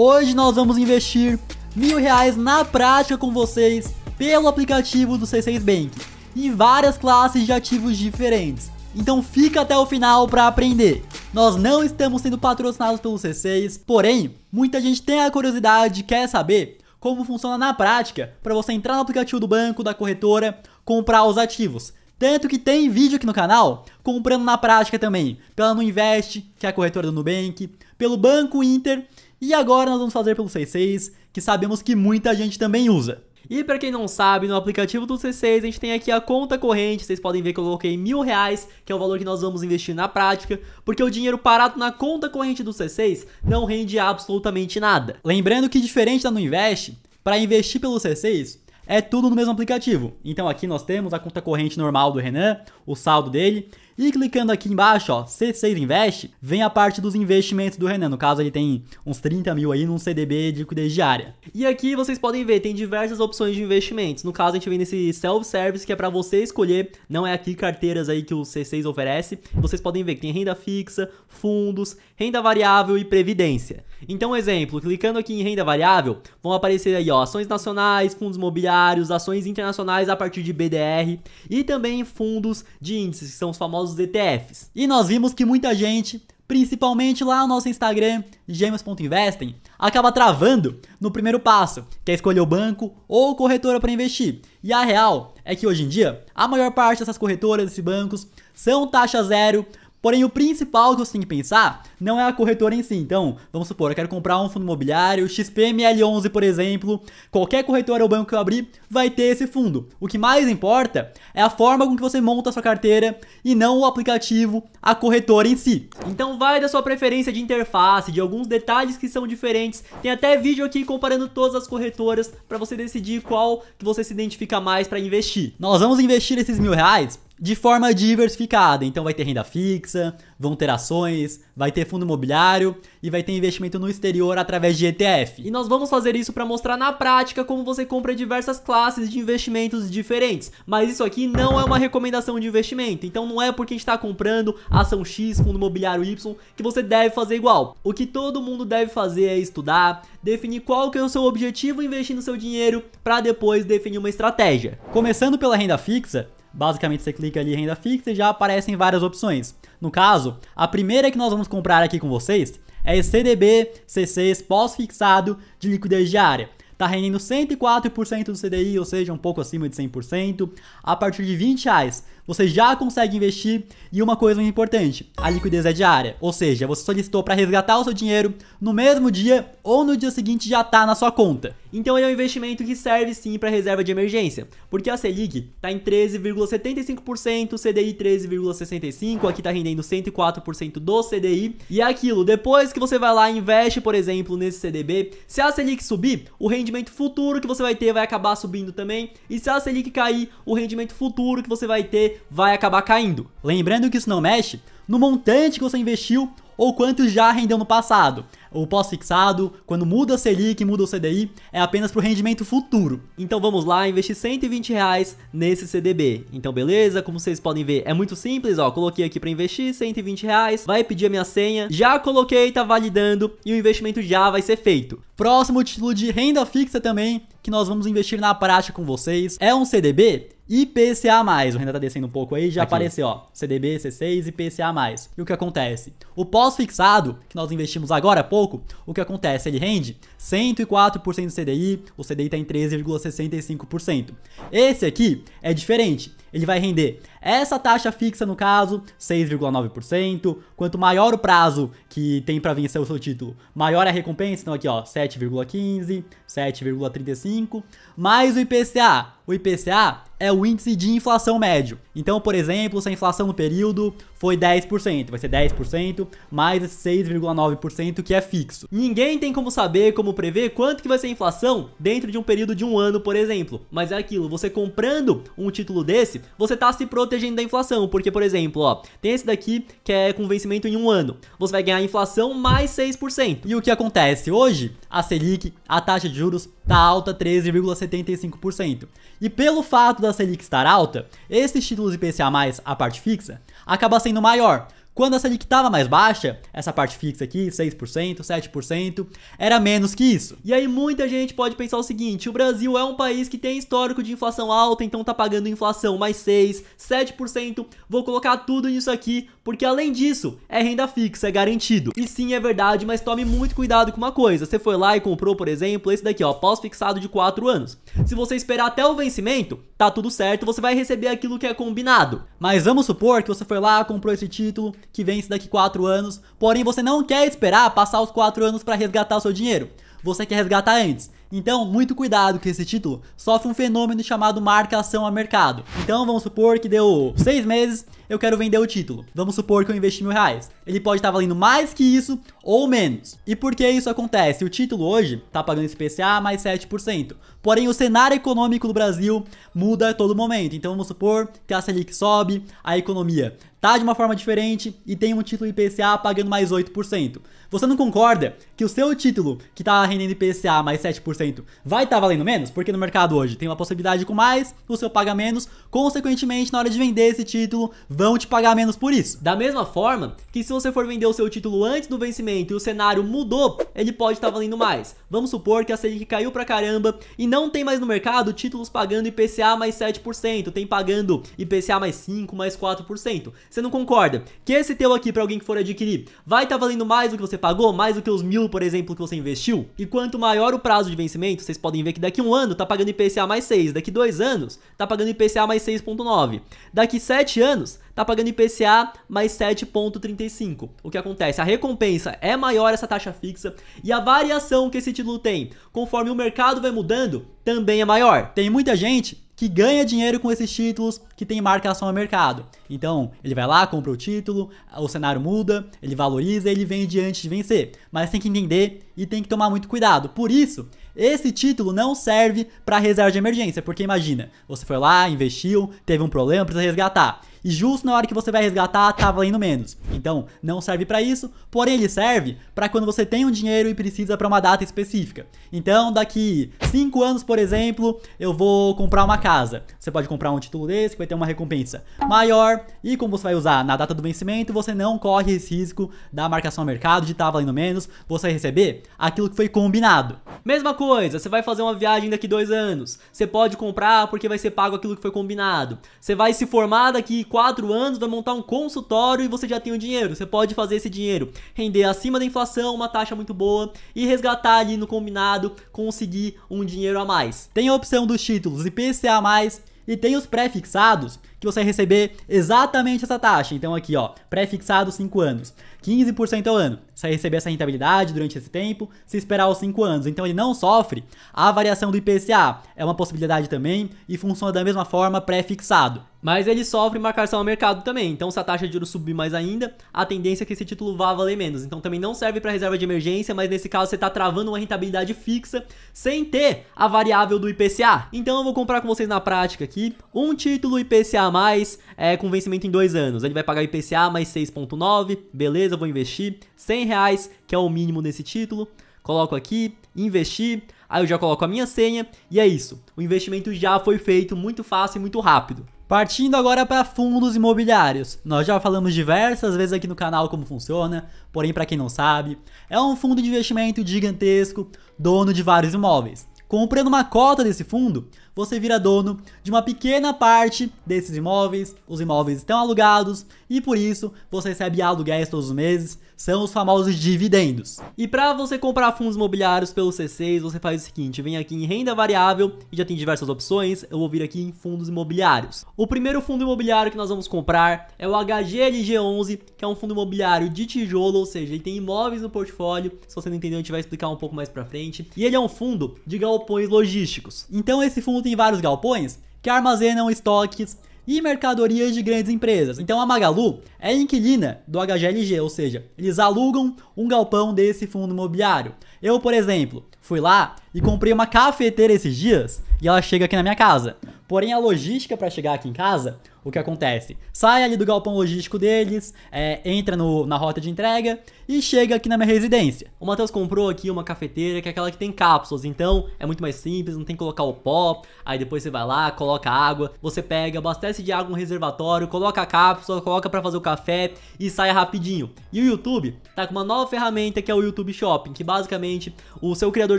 Hoje nós vamos investir mil reais na prática com vocês pelo aplicativo do C6 Bank em várias classes de ativos diferentes. Então fica até o final para aprender. Nós não estamos sendo patrocinados pelo C6, porém, muita gente tem a curiosidade e quer saber como funciona na prática para você entrar no aplicativo do banco, da corretora, comprar os ativos. Tanto que tem vídeo aqui no canal comprando na prática também, pela Nuinvest, que é a corretora do Nubank, pelo Banco Inter e agora nós vamos fazer pelo C6, que sabemos que muita gente também usa. E para quem não sabe, no aplicativo do C6 a gente tem aqui a conta corrente, vocês podem ver que eu coloquei mil reais, que é o valor que nós vamos investir na prática, porque o dinheiro parado na conta corrente do C6 não rende absolutamente nada. Lembrando que diferente da Nuinvest, para investir pelo C6, é tudo no mesmo aplicativo. Então aqui nós temos a conta corrente normal do Renan, o saldo dele, e clicando aqui embaixo, ó, C6 Invest, vem a parte dos investimentos do Renan. No caso, ele tem uns 30 mil aí num CDB de liquidez diária. E aqui vocês podem ver, tem diversas opções de investimentos. No caso, a gente vem nesse self-service, que é para você escolher. Não é aqui carteiras aí que o C6 oferece. Vocês podem ver que tem renda fixa, fundos, renda variável e previdência. Então, exemplo, clicando aqui em renda variável, vão aparecer aí, ó, ações nacionais, fundos imobiliários, ações internacionais a partir de BDR e também fundos de índices, que são os famosos os ETFs. E nós vimos que muita gente, principalmente lá no nosso Instagram, gêmeos.investem, acaba travando no primeiro passo, que é escolher o banco ou corretora para investir. E a real é que hoje em dia, a maior parte dessas corretoras e bancos são taxa zero Porém, o principal que você tem que pensar não é a corretora em si. Então, vamos supor, eu quero comprar um fundo imobiliário, XPML11, por exemplo. Qualquer corretora ou banco que eu abrir vai ter esse fundo. O que mais importa é a forma com que você monta a sua carteira e não o aplicativo, a corretora em si. Então, vai da sua preferência de interface, de alguns detalhes que são diferentes. Tem até vídeo aqui comparando todas as corretoras para você decidir qual que você se identifica mais para investir. Nós vamos investir esses mil reais de forma diversificada. Então vai ter renda fixa, vão ter ações, vai ter fundo imobiliário e vai ter investimento no exterior através de ETF. E nós vamos fazer isso para mostrar na prática como você compra diversas classes de investimentos diferentes. Mas isso aqui não é uma recomendação de investimento, então não é porque a gente está comprando ação X, fundo imobiliário Y que você deve fazer igual. O que todo mundo deve fazer é estudar, definir qual que é o seu objetivo investindo seu dinheiro para depois definir uma estratégia. Começando pela renda fixa, Basicamente você clica ali em renda fixa e já aparecem várias opções. No caso, a primeira que nós vamos comprar aqui com vocês é CDB C6 pós-fixado de liquidez diária. Está rendendo 104% do CDI, ou seja, um pouco acima de 100%. A partir de 20 reais, você já consegue investir. E uma coisa muito importante, a liquidez é diária. Ou seja, você solicitou para resgatar o seu dinheiro no mesmo dia ou no dia seguinte já está na sua conta. Então ele é um investimento que serve sim para reserva de emergência, porque a Selig está em 13,75%, CDI 13,65%, aqui está rendendo 104% do CDI, e é aquilo, depois que você vai lá e investe, por exemplo, nesse CDB, se a Selic subir, o rendimento futuro que você vai ter vai acabar subindo também, e se a Selic cair, o rendimento futuro que você vai ter vai acabar caindo. Lembrando que isso não mexe no montante que você investiu ou quanto já rendeu no passado o pós-fixado, quando muda a Selic, muda o CDI, é apenas para o rendimento futuro. Então vamos lá, investir 120 reais nesse CDB. Então beleza, como vocês podem ver, é muito simples, ó, coloquei aqui para investir 120 reais, vai pedir a minha senha, já coloquei, tá validando e o investimento já vai ser feito. Próximo título de renda fixa também, que nós vamos investir na prática com vocês, é um CDB IPCA+, o renda tá descendo um pouco aí, já Aqui. apareceu, ó, CDB, C6 e IPCA+. E o que acontece? O pós-fixado, que nós investimos agora há pouco, o que acontece? Ele rende 104% do CDI, o CDI tá em 13,65%. Esse aqui é diferente, ele vai render essa taxa fixa, no caso, 6,9%. Quanto maior o prazo que tem para vencer o seu título, maior é a recompensa. Então aqui, ó, 7,15, 7,35, mais o IPCA. O IPCA é o índice de inflação médio. Então, por exemplo, se a inflação no período foi 10%. Vai ser 10% mais 6,9% que é fixo. Ninguém tem como saber, como prever quanto que vai ser a inflação dentro de um período de um ano, por exemplo. Mas é aquilo, você comprando um título desse, você tá se protegendo da inflação. Porque, por exemplo, ó, tem esse daqui que é com vencimento em um ano. Você vai ganhar inflação mais 6%. E o que acontece? Hoje, a Selic, a taxa de juros, tá alta 13,75%. E pelo fato da Selic estar alta, esses títulos IPCA+, a parte fixa, acaba sendo maior. Quando a Selic estava mais baixa, essa parte fixa aqui, 6%, 7%, era menos que isso. E aí muita gente pode pensar o seguinte, o Brasil é um país que tem histórico de inflação alta, então tá pagando inflação mais 6, 7%, vou colocar tudo nisso aqui porque além disso, é renda fixa, é garantido. E sim, é verdade, mas tome muito cuidado com uma coisa. Você foi lá e comprou, por exemplo, esse daqui, ó, pós-fixado de 4 anos. Se você esperar até o vencimento, tá tudo certo, você vai receber aquilo que é combinado. Mas vamos supor que você foi lá, comprou esse título, que vence daqui 4 anos, porém você não quer esperar passar os 4 anos para resgatar o seu dinheiro. Você quer resgatar antes. Então, muito cuidado que esse título sofre um fenômeno chamado marcação a mercado. Então, vamos supor que deu 6 meses eu quero vender o título. Vamos supor que eu investi mil reais. Ele pode estar tá valendo mais que isso ou menos. E por que isso acontece? O título hoje está pagando esse PCA mais 7%. Porém, o cenário econômico do Brasil muda a todo momento. Então vamos supor que a Selic sobe, a economia tá de uma forma diferente e tem um título IPCA pagando mais 8%. Você não concorda que o seu título que tá rendendo IPCA mais 7% vai estar tá valendo menos? Porque no mercado hoje tem uma possibilidade com mais, o seu paga menos, consequentemente na hora de vender esse título, vão te pagar menos por isso. Da mesma forma que se você for vender o seu título antes do vencimento e o cenário mudou, ele pode estar tá valendo mais. Vamos supor que a Selic caiu pra caramba e não tem mais no mercado títulos pagando IPCA mais 7%, tem pagando IPCA mais 5, mais 4%. Você não concorda que esse teu aqui para alguém que for adquirir vai estar tá valendo mais do que você pagou, mais do que os mil, por exemplo, que você investiu? E quanto maior o prazo de vencimento, vocês podem ver que daqui um ano tá pagando IPCA mais 6, daqui dois anos tá pagando IPCA mais 6.9, daqui sete anos tá pagando IPCA mais 7,35. O que acontece? A recompensa é maior essa taxa fixa e a variação que esse título tem, conforme o mercado vai mudando, também é maior. Tem muita gente que ganha dinheiro com esses títulos que tem marcação a mercado. Então, ele vai lá, compra o título, o cenário muda, ele valoriza, ele vem diante de vencer. Mas tem que entender e tem que tomar muito cuidado. Por isso, esse título não serve para reserva de emergência, porque imagina, você foi lá, investiu, teve um problema, precisa resgatar. E justo na hora que você vai resgatar, tá valendo menos. Então, não serve para isso, porém ele serve para quando você tem um dinheiro e precisa para uma data específica. Então, daqui 5 anos, por exemplo, eu vou comprar uma casa casa. Você pode comprar um título desse que vai ter uma recompensa maior e como você vai usar na data do vencimento, você não corre esse risco da marcação ao mercado de estar tá valendo menos, você vai receber aquilo que foi combinado. Mesma coisa, você vai fazer uma viagem daqui dois anos, você pode comprar porque vai ser pago aquilo que foi combinado. Você vai se formar daqui quatro anos, vai montar um consultório e você já tem o dinheiro. Você pode fazer esse dinheiro render acima da inflação, uma taxa muito boa e resgatar ali no combinado, conseguir um dinheiro a mais. Tem a opção dos títulos IPCA mais e tem os prefixados que você vai receber exatamente essa taxa. Então aqui, ó, pré-fixado 5 anos, 15% ao ano. Você vai receber essa rentabilidade durante esse tempo, se esperar os 5 anos. Então ele não sofre a variação do IPCA. É uma possibilidade também e funciona da mesma forma pré-fixado. Mas ele sofre marcação ao mercado também, então se a taxa de juros subir mais ainda, a tendência é que esse título vá valer menos. Então também não serve para reserva de emergência, mas nesse caso você está travando uma rentabilidade fixa sem ter a variável do IPCA. Então eu vou comprar com vocês na prática aqui um título IPCA mais é, com vencimento em dois anos. Ele vai pagar IPCA mais 6,9, beleza, vou investir 100 reais, que é o mínimo desse título. Coloco aqui, investir, aí eu já coloco a minha senha e é isso. O investimento já foi feito muito fácil e muito rápido. Partindo agora para fundos imobiliários. Nós já falamos diversas vezes aqui no canal como funciona, porém para quem não sabe, é um fundo de investimento gigantesco, dono de vários imóveis. Comprando uma cota desse fundo, você vira dono de uma pequena parte desses imóveis, os imóveis estão alugados e por isso você recebe aluguéis todos os meses são os famosos dividendos. E para você comprar fundos imobiliários pelo C6, você faz o seguinte, vem aqui em renda variável e já tem diversas opções, eu vou vir aqui em fundos imobiliários. O primeiro fundo imobiliário que nós vamos comprar é o HGLG11, que é um fundo imobiliário de tijolo, ou seja, ele tem imóveis no portfólio, se você não entendeu a gente vai explicar um pouco mais para frente, e ele é um fundo de galpões logísticos. Então esse fundo tem vários galpões que armazenam estoques e mercadorias de grandes empresas. Então a Magalu é inquilina do HGLG, ou seja, eles alugam um galpão desse fundo imobiliário. Eu, por exemplo, fui lá e comprei uma cafeteira esses dias e ela chega aqui na minha casa. Porém, a logística para chegar aqui em casa o que acontece? Sai ali do galpão logístico deles, é, entra no, na rota de entrega e chega aqui na minha residência. O Matheus comprou aqui uma cafeteira que é aquela que tem cápsulas, então é muito mais simples, não tem que colocar o pó, aí depois você vai lá, coloca água, você pega, abastece de água um reservatório, coloca a cápsula, coloca para fazer o café e sai rapidinho. E o YouTube tá com uma nova ferramenta que é o YouTube Shopping, que basicamente o seu criador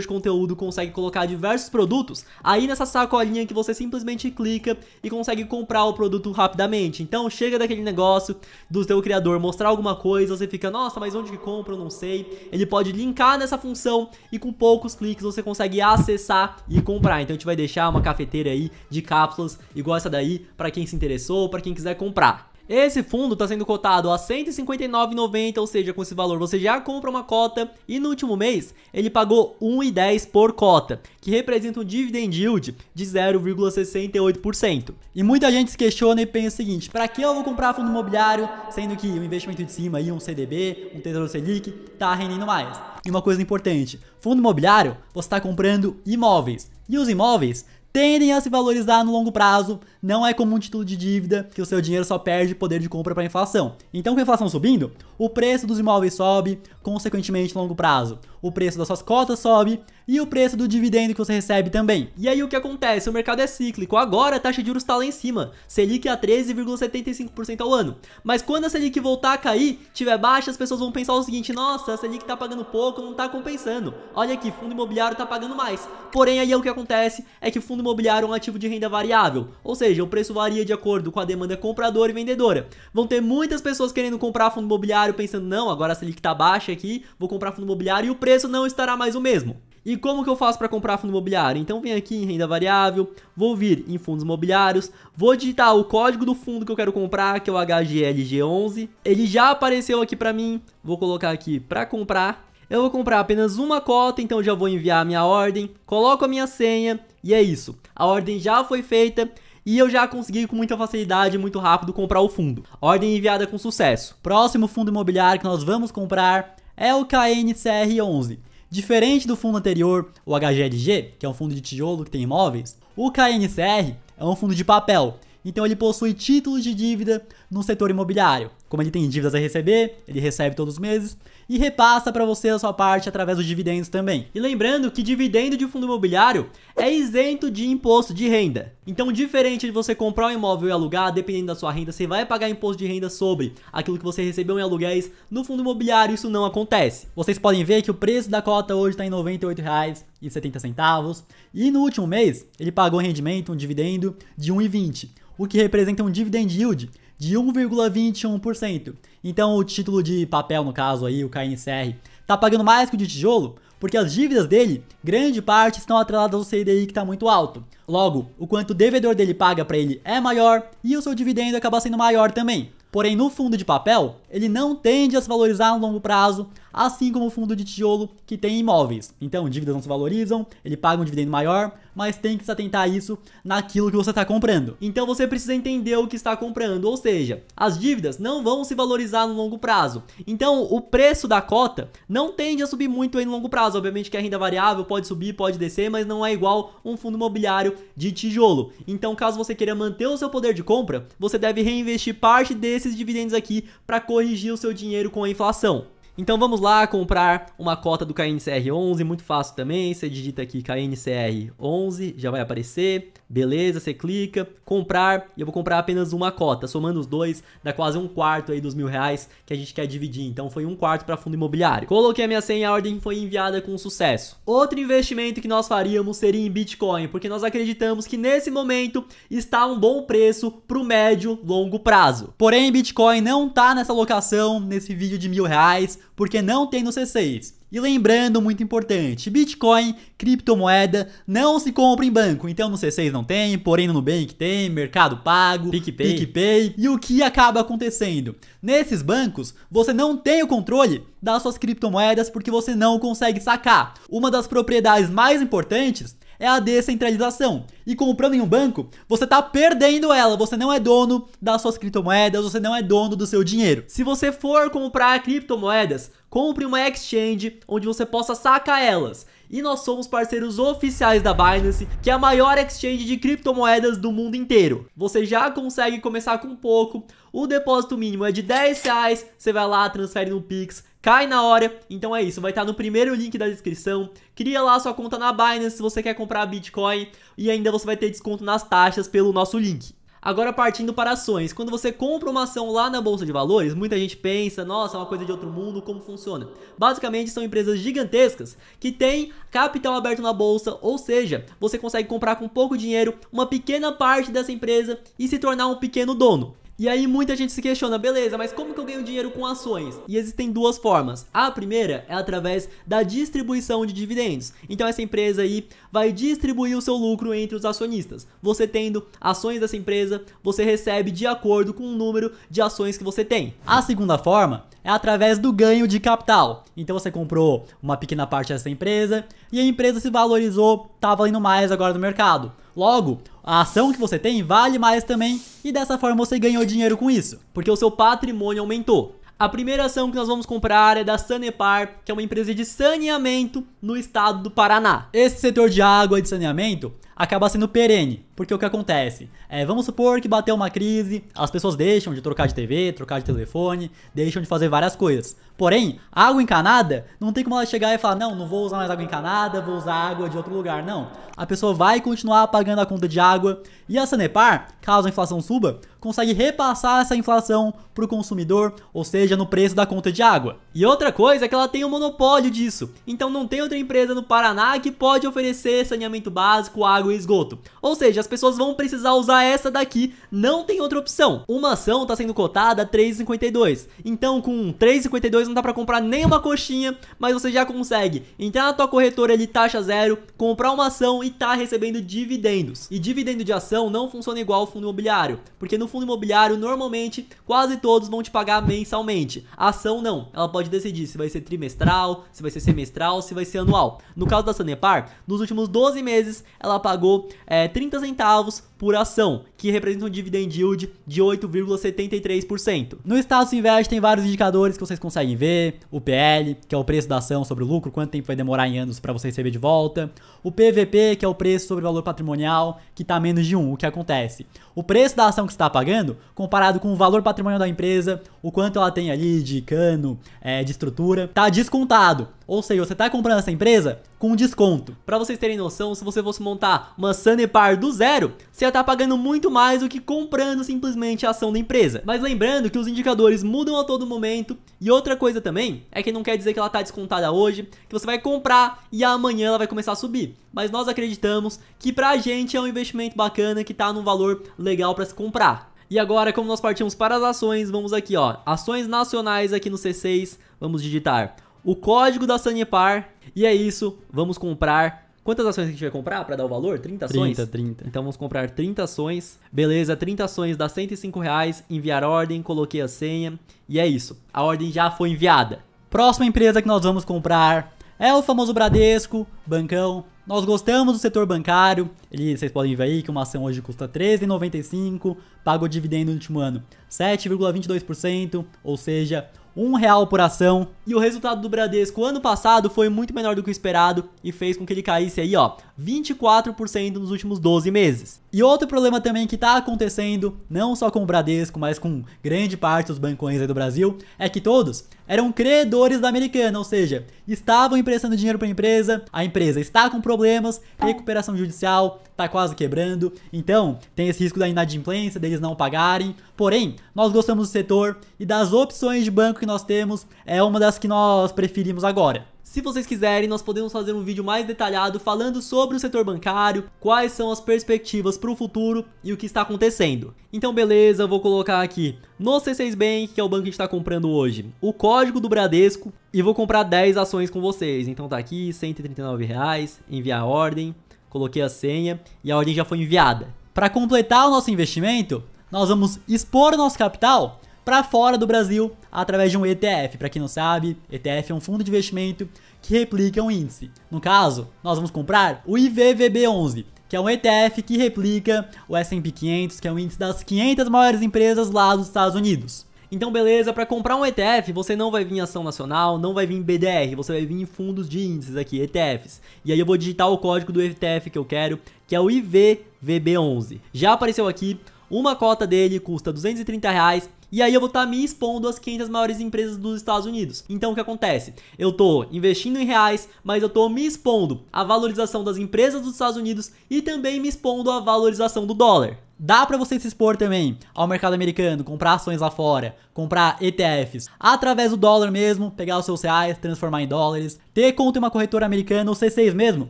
de conteúdo consegue colocar diversos produtos aí nessa sacolinha que você simplesmente clica e consegue comprar o produto muito rapidamente. Então chega daquele negócio do seu criador mostrar alguma coisa, você fica, nossa, mas onde que compra? Eu não sei. Ele pode linkar nessa função e com poucos cliques você consegue acessar e comprar. Então a gente vai deixar uma cafeteira aí de cápsulas igual essa daí para quem se interessou, para quem quiser comprar. Esse fundo está sendo cotado a 159,90, ou seja, com esse valor você já compra uma cota e no último mês ele pagou 1,10 por cota, que representa um dividend yield de 0,68%. E muita gente se questiona e pensa o seguinte, para que eu vou comprar fundo imobiliário, sendo que o investimento de cima aí, um CDB, um Tesouro Selic, está rendendo mais? E uma coisa importante, fundo imobiliário, você está comprando imóveis. E os imóveis tendem a se valorizar no longo prazo, não é como um título de dívida que o seu dinheiro só perde poder de compra para a inflação. Então, com a inflação subindo, o preço dos imóveis sobe, consequentemente no longo prazo. O preço das suas cotas sobe, e o preço do dividendo que você recebe também. E aí o que acontece? O mercado é cíclico. Agora a taxa de juros está lá em cima, Selic é a 13,75% ao ano. Mas quando a Selic voltar a cair, tiver baixa, as pessoas vão pensar o seguinte: nossa, a Selic está pagando pouco, não está compensando. Olha aqui, fundo imobiliário está pagando mais. Porém, aí é o que acontece é que fundo imobiliário é um ativo de renda variável, ou seja, o preço varia de acordo com a demanda compradora e vendedora. Vão ter muitas pessoas querendo comprar fundo imobiliário pensando, não, agora a Selic está baixa aqui, vou comprar fundo imobiliário e o preço não estará mais o mesmo. E como que eu faço para comprar fundo imobiliário? Então vem aqui em renda variável, vou vir em fundos imobiliários, vou digitar o código do fundo que eu quero comprar, que é o HGLG11. Ele já apareceu aqui para mim, vou colocar aqui para comprar. Eu vou comprar apenas uma cota, então já vou enviar a minha ordem, coloco a minha senha e é isso. A ordem já foi feita e eu já consegui com muita facilidade e muito rápido comprar o fundo. Ordem enviada com sucesso. Próximo fundo imobiliário que nós vamos comprar é o KNCR11. Diferente do fundo anterior, o HGLG, que é um fundo de tijolo que tem imóveis, o KNCR é um fundo de papel, então ele possui títulos de dívida no setor imobiliário. Como ele tem dívidas a receber, ele recebe todos os meses e repassa para você a sua parte através dos dividendos também. E lembrando que dividendo de fundo imobiliário é isento de imposto de renda. Então, diferente de você comprar um imóvel e alugar, dependendo da sua renda, você vai pagar imposto de renda sobre aquilo que você recebeu em aluguéis. No fundo imobiliário, isso não acontece. Vocês podem ver que o preço da cota hoje está em R$ 98,70 e no último mês ele pagou rendimento, um dividendo de 1,20, o que representa um dividend yield de 1,21%. Então o título de papel, no caso aí, o KNCR, está pagando mais que o de tijolo, porque as dívidas dele, grande parte, estão atreladas ao CDI que está muito alto. Logo, o quanto o devedor dele paga para ele é maior e o seu dividendo acaba sendo maior também. Porém, no fundo de papel, ele não tende a se valorizar no longo prazo, assim como o fundo de tijolo que tem imóveis. Então, dívidas não se valorizam, ele paga um dividendo maior, mas tem que se atentar a isso naquilo que você está comprando. Então, você precisa entender o que está comprando, ou seja, as dívidas não vão se valorizar no longo prazo. Então, o preço da cota não tende a subir muito no longo prazo. Obviamente que a renda variável pode subir, pode descer, mas não é igual um fundo imobiliário de tijolo. Então, caso você queira manter o seu poder de compra, você deve reinvestir parte desses dividendos aqui para corrigir o seu dinheiro com a inflação. Então vamos lá comprar uma cota do KNCR11, muito fácil também, você digita aqui KNCR11, já vai aparecer, beleza, você clica, comprar, e eu vou comprar apenas uma cota, somando os dois, dá quase um quarto aí dos mil reais que a gente quer dividir, então foi um quarto para fundo imobiliário. Coloquei a minha senha, a ordem foi enviada com sucesso. Outro investimento que nós faríamos seria em Bitcoin, porque nós acreditamos que nesse momento está um bom preço para o médio, longo prazo. Porém, Bitcoin não está nessa locação, nesse vídeo de mil reais, porque não tem no C6. E lembrando, muito importante, Bitcoin, criptomoeda, não se compra em banco. Então no C6 não tem, porém no Nubank tem, Mercado Pago, PicPay. PicPay. E o que acaba acontecendo? Nesses bancos, você não tem o controle das suas criptomoedas porque você não consegue sacar. Uma das propriedades mais importantes é a descentralização. E comprando em um banco, você está perdendo ela. Você não é dono das suas criptomoedas, você não é dono do seu dinheiro. Se você for comprar criptomoedas, compre uma exchange onde você possa sacar elas. E nós somos parceiros oficiais da Binance, que é a maior exchange de criptomoedas do mundo inteiro. Você já consegue começar com pouco, o depósito mínimo é de 10 reais, você vai lá, transfere no Pix, cai na hora. Então é isso, vai estar no primeiro link da descrição. Cria lá sua conta na Binance se você quer comprar Bitcoin e ainda você vai ter desconto nas taxas pelo nosso link. Agora partindo para ações, quando você compra uma ação lá na bolsa de valores, muita gente pensa, nossa, é uma coisa de outro mundo, como funciona? Basicamente são empresas gigantescas que têm capital aberto na bolsa, ou seja, você consegue comprar com pouco dinheiro uma pequena parte dessa empresa e se tornar um pequeno dono. E aí muita gente se questiona, beleza, mas como que eu ganho dinheiro com ações? E existem duas formas. A primeira é através da distribuição de dividendos. Então essa empresa aí vai distribuir o seu lucro entre os acionistas. Você tendo ações dessa empresa, você recebe de acordo com o número de ações que você tem. A segunda forma é através do ganho de capital. Então você comprou uma pequena parte dessa empresa e a empresa se valorizou, tá valendo mais agora no mercado. Logo, a ação que você tem vale mais também e dessa forma você ganhou dinheiro com isso, porque o seu patrimônio aumentou. A primeira ação que nós vamos comprar é da Sanepar, que é uma empresa de saneamento no estado do Paraná. Esse setor de água e de saneamento acaba sendo perene. Porque o que acontece? É, vamos supor que bateu uma crise, as pessoas deixam de trocar de TV, trocar de telefone, deixam de fazer várias coisas. Porém, água encanada, não tem como ela chegar e falar, não, não vou usar mais água encanada, vou usar água de outro lugar. Não. A pessoa vai continuar pagando a conta de água e a Sanepar, caso a inflação suba, consegue repassar essa inflação para o consumidor, ou seja, no preço da conta de água. E outra coisa é que ela tem o um monopólio disso. Então não tem outra empresa no Paraná que pode oferecer saneamento básico, água esgoto. Ou seja, as pessoas vão precisar usar essa daqui, não tem outra opção. Uma ação está sendo cotada 3,52. Então com 3,52 não dá para comprar nem uma coxinha, mas você já consegue entrar na tua corretora ali, taxa zero, comprar uma ação e tá recebendo dividendos. E dividendo de ação não funciona igual ao fundo imobiliário, porque no fundo imobiliário normalmente quase todos vão te pagar mensalmente. A ação não, ela pode decidir se vai ser trimestral, se vai ser semestral, se vai ser anual. No caso da Sanepar, nos últimos 12 meses ela pagou pagou é, 30 centavos por ação, que representa um dividend yield de 8,73%. No Status Invest tem vários indicadores que vocês conseguem ver, o PL, que é o preço da ação sobre o lucro, quanto tempo vai demorar em anos para você receber de volta, o PVP, que é o preço sobre o valor patrimonial, que está menos de 1, o que acontece? O preço da ação que está pagando, comparado com o valor patrimonial da empresa, o quanto ela tem ali de cano, é, de estrutura, está descontado. Ou seja, você está comprando essa empresa com desconto. Para vocês terem noção, se você fosse montar uma par do zero, você estar tá pagando muito mais do que comprando simplesmente a ação da empresa. Mas lembrando que os indicadores mudam a todo momento e outra coisa também é que não quer dizer que ela está descontada hoje, que você vai comprar e amanhã ela vai começar a subir. Mas nós acreditamos que pra gente é um investimento bacana que está num valor legal para se comprar. E agora, como nós partimos para as ações, vamos aqui, ó, ações nacionais aqui no C6, vamos digitar o código da Sanepar e é isso, vamos comprar Quantas ações a gente vai comprar para dar o valor? 30 ações? 30, 30. Então vamos comprar 30 ações. Beleza, 30 ações dá 105 reais. Enviar ordem, coloquei a senha. E é isso. A ordem já foi enviada. Próxima empresa que nós vamos comprar é o famoso Bradesco, bancão. Nós gostamos do setor bancário. Ele, vocês podem ver aí que uma ação hoje custa R$13,95, paga o dividendo no último ano 7,22%, ou seja, um real por ação. E o resultado do Bradesco ano passado foi muito menor do que o esperado e fez com que ele caísse aí, ó, 24% nos últimos 12 meses. E outro problema também que está acontecendo, não só com o Bradesco, mas com grande parte dos bancões do Brasil, é que todos eram credores da Americana, ou seja, estavam emprestando dinheiro para a empresa, a empresa está com problemas, recuperação judicial, está quase quebrando, então tem esse risco da inadimplência, deles não pagarem. Porém, nós gostamos do setor e das opções de banco que nós temos, é uma das que nós preferimos agora. Se vocês quiserem, nós podemos fazer um vídeo mais detalhado falando sobre o setor bancário, quais são as perspectivas para o futuro e o que está acontecendo. Então beleza, eu vou colocar aqui no C6 Bank, que é o banco que a gente está comprando hoje, o código do Bradesco e vou comprar 10 ações com vocês. Então tá aqui, R$ 139, reais, enviar a ordem, coloquei a senha e a ordem já foi enviada. Para completar o nosso investimento, nós vamos expor o nosso capital para fora do Brasil através de um ETF. Para quem não sabe, ETF é um fundo de investimento que replica um índice. No caso, nós vamos comprar o IVVB11, que é um ETF que replica o S&P 500, que é o índice das 500 maiores empresas lá dos Estados Unidos. Então beleza, para comprar um ETF, você não vai vir em ação nacional, não vai vir em BDR, você vai vir em fundos de índices aqui, ETFs. E aí eu vou digitar o código do ETF que eu quero, que é o IVVB11. Já apareceu aqui, uma cota dele custa 230 reais e aí eu vou estar tá me expondo às 500 maiores empresas dos Estados Unidos. Então o que acontece? Eu estou investindo em reais, mas eu estou me expondo à valorização das empresas dos Estados Unidos e também me expondo à valorização do dólar. Dá para você se expor também ao mercado americano, comprar ações lá fora, comprar ETFs, através do dólar mesmo, pegar os seus reais, transformar em dólares, ter conta em uma corretora americana ou C6 mesmo,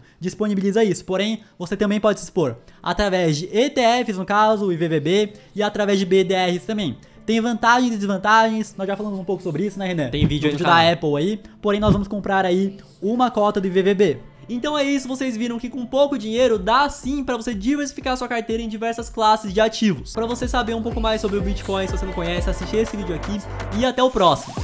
disponibiliza isso. Porém, você também pode se expor através de ETFs, no caso, o IVVB, e através de BDRs também. Tem vantagens e desvantagens, nós já falamos um pouco sobre isso, né, Renan? Tem vídeo, vídeo da Apple aí, porém nós vamos comprar aí uma cota do IVVB. Então é isso, vocês viram que com pouco dinheiro dá sim para você diversificar sua carteira em diversas classes de ativos. Para você saber um pouco mais sobre o Bitcoin, se você não conhece, assiste esse vídeo aqui e até o próximo.